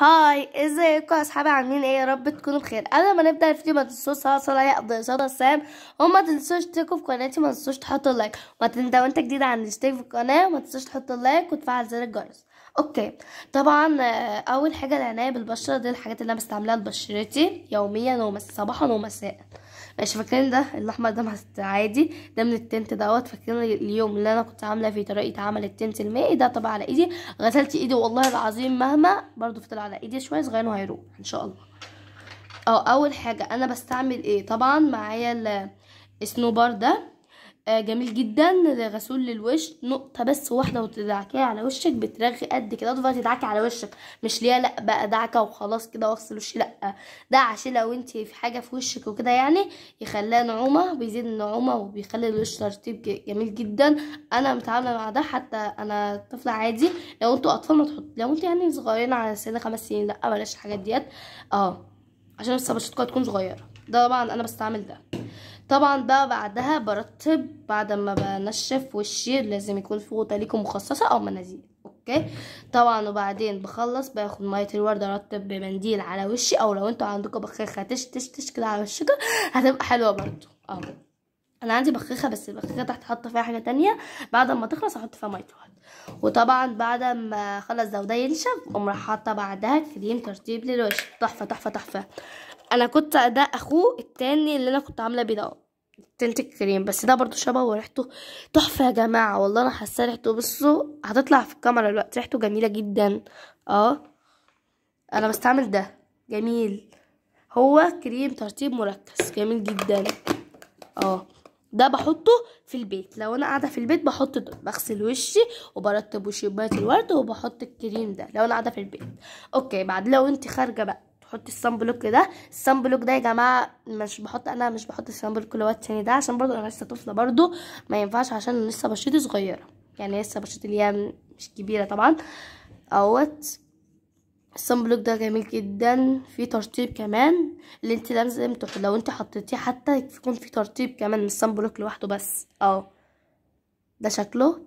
هاي ازيكم يا اصحابي عاملين ايه يا رب تكونوا بخير قبل ما نبدا الفيديو ما تنسوش صلاه قضيه صلاه السلام وما تنسوش تشتركوا في قناتي ما تنسوش تحطوا لايك وما لو انت جديد عن الاشتراك في القناه ما تنسوش تحطوا اللايك وتفعل زر الجرس اوكي طبعا آه، اول حاجه العنايه بالبشره دي الحاجات اللي انا بستعملها لبشرتي يوميا ومساء صباحا ومساء مش فاكرين ده الاحمر ده عادي ده من التنت دوت فاكرين اليوم اللي انا كنت عامله فيه طريقه عمل التنت المائي ده طبعا على ايدي غسلت ايدي والله العظيم مهما برضو فضل على ايدي شويه صغير وهيروح ان شاء الله اه أو اول حاجه انا بستعمل ايه طبعا معايا السنوبر ده آه، جميل جدا غسول للوش نقطة بس واحدة وتدعكيها على وشك بترغي قد كده تفضل تدعكي على وشك مش ليه لا بقى دعكة وخلاص كده واغسل وشي لا ده عشان لو انت في حاجة في وشك وكده يعني يخليها نعومة بيزيد النعومة وبيخلي الوش ترطيب جميل جدا انا متعاملة مع ده حتى انا طفلة عادي لو انتوا اطفال ما تحط لو انتوا يعني صغيرين على سن خمس سنين لا بلاش الحاجات ديت اه عشان بس بشرتكم تكون صغيرة ده طبعا انا بستعمل ده طبعا بقى بعدها برطب بعد ما بنشف وشي لازم يكون في غوطه ليكم مخصصه او مناديل اوكي طبعا وبعدين بخلص باخد ميه الورد ارطب بمنديل على وشي او لو انتوا عندكم بخاخه تش تش تش كده على وشكم هتبقى حلوه برضو اه انا عندي بخاخه بس البخاخه تحت هحط فيها حاجه تانية بعد ما تخلص احط فيها ميه الورد وطبعا بعد ما خلص ده وده ينشف اقوم راح حاطه بعدها كريم ترطيب للوش تحفه تحفه تحفه انا كنت ده اخوه التاني اللي انا كنت عامله بيه ده تنت الكريم بس ده برضو شبه وريحته تحفه يا جماعه والله انا حاسه ريحته بصوا هتطلع في الكاميرا دلوقتي ريحته جميله جدا اه انا بستعمل ده جميل هو كريم ترطيب مركز جميل جدا اه ده بحطه في البيت لو انا قاعده في البيت بحط بغسل وشي وبرطب بميه الورد وبحط الكريم ده لو انا قاعده في البيت اوكي بعد لو انت خارجه بقى تحطي الصن بلوك ده الصن بلوك ده يا جماعه مش بحط انا مش بحط الصن بلوك اللي هو التاني ده عشان برضو انا لسه طفله برضو ما ينفعش عشان لسه بشرتي صغيره يعني لسه بشرتي اللي هي مش كبيره طبعا اهوت الصن بلوك ده جميل جدا في ترطيب كمان اللي انت لازم لو انت حطيتيه حتى يكون في ترطيب كمان من الصن بلوك لوحده بس اه ده شكله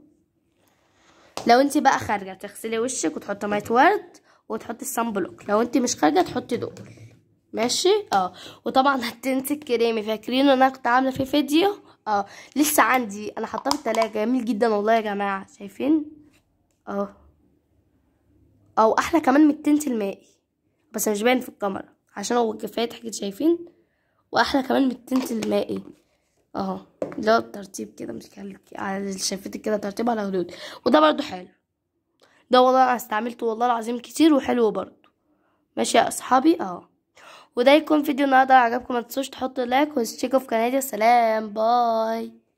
لو انت بقى خارجه تغسلي وشك وتحطي ميه ورد وتحطي الصن بلوك لو انت مش خارجه تحطي دول ماشي اه وطبعا هتنسي الكريمي فاكرين انا كنت عامله فيه فيديو اه لسه عندي انا حاطاه في التلاجة جميل جدا والله يا جماعه شايفين اه او احلى كمان من التنت المائي بس مش باين في الكاميرا عشان هو كفايه حاجه شايفين واحلى كمان من التنت المائي اهو ده هو الترتيب كده مش على شايفتك كده ترتيب على هدود وده برضو حلو ده والله انا استعملته والله العظيم كتير وحلو برضه ماشي يا اصحابي اه وده يكون فيديو النهارده عجبكم ما تنسوش تحطوا لايك وتشتركوا في قناتي سلام باي